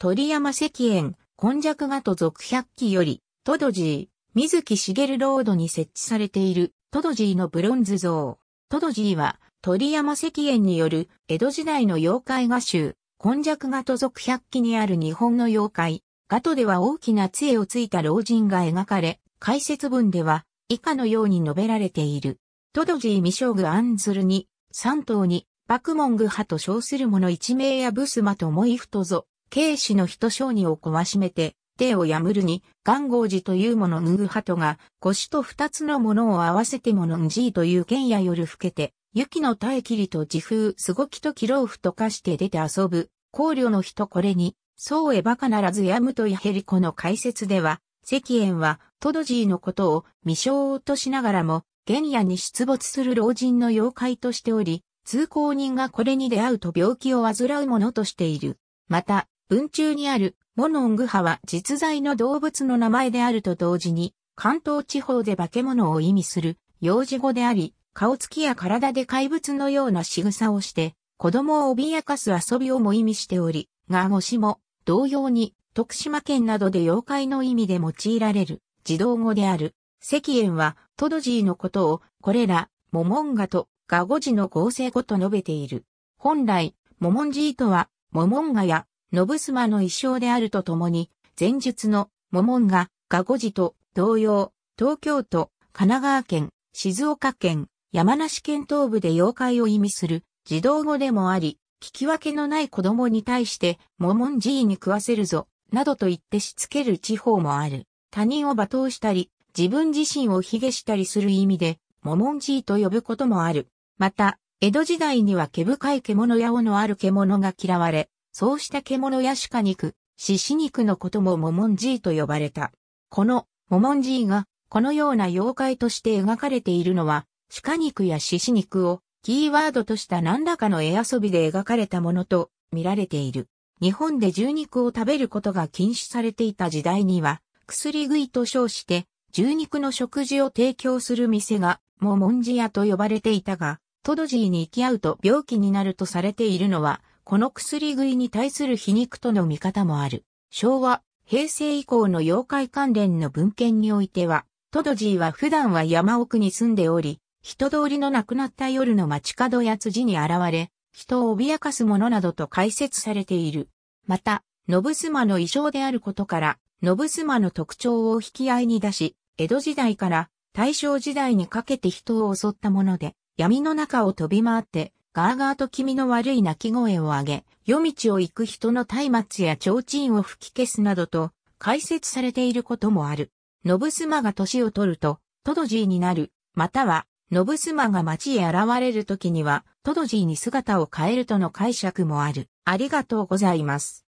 鳥山石園、今弱画と続百鬼より、トドジー、水木しげるロードに設置されている、トドジーのブロンズ像。トドジーは、鳥山石園による、江戸時代の妖怪画集、今弱画と続百鬼にある日本の妖怪。画とでは大きな杖をついた老人が描かれ、解説文では、以下のように述べられている。トドジー未将具案ずるに、三頭に、爆門具派と称する者一名やブスマとモイフトぞ。慶氏の人商人をこわしめて、帝をやむるに、元号寺というものぬぐはとが、腰と二つのものを合わせてものんじいという剣や夜更けて、雪の耐えきりと自風すごきと気老夫と化して出て遊ぶ、考慮の人これに、そうえばかならずやむといへりこの解説では、石燕は、トドジーのことを未生としながらも、原野に出没する老人の妖怪としており、通行人がこれに出会うと病気を患うものとしている。また、文中にあるモノングハは実在の動物の名前であると同時に、関東地方で化け物を意味する幼児語であり、顔つきや体で怪物のような仕草をして、子供を脅かす遊びをも意味しており、が語シも同様に徳島県などで妖怪の意味で用いられる児童語である。石燕はトドジーのことをこれらモモンガとガゴジの合成語と述べている。本来、モモンジーとはモモンガや信妻の衣装であるとともに、前述のモモンガ、ガゴジと同様、東京都、神奈川県、静岡県、山梨県東部で妖怪を意味する児童語でもあり、聞き分けのない子供に対して、モモンジーに食わせるぞ、などと言ってしつける地方もある。他人を罵倒したり、自分自身を卑下したりする意味で、モモンジーと呼ぶこともある。また、江戸時代には毛深い獣や尾のある獣が嫌われ、そうした獣や鹿肉、獅子肉のこともモモンジーと呼ばれた。このモモンジーがこのような妖怪として描かれているのは、鹿肉や獅子肉をキーワードとした何らかの絵遊びで描かれたものと見られている。日本で獣肉を食べることが禁止されていた時代には、薬食いと称して、獣肉の食事を提供する店が、モモンジ屋と呼ばれていたが、トドジーに行き合うと病気になるとされているのは、この薬食いに対する皮肉との見方もある。昭和、平成以降の妖怪関連の文献においては、トドジーは普段は山奥に住んでおり、人通りのなくなった夜の街角や辻に現れ、人を脅かすものなどと解説されている。また、ノブスマの衣装であることから、ノブスマの特徴を引き合いに出し、江戸時代から大正時代にかけて人を襲ったもので、闇の中を飛び回って、ガーガーと君の悪い鳴き声を上げ、夜道を行く人の松明や提灯を吹き消すなどと解説されていることもある。信妻が年を取ると、トドジーになる、または、信妻が町へ現れる時には、トドジーに姿を変えるとの解釈もある。ありがとうございます。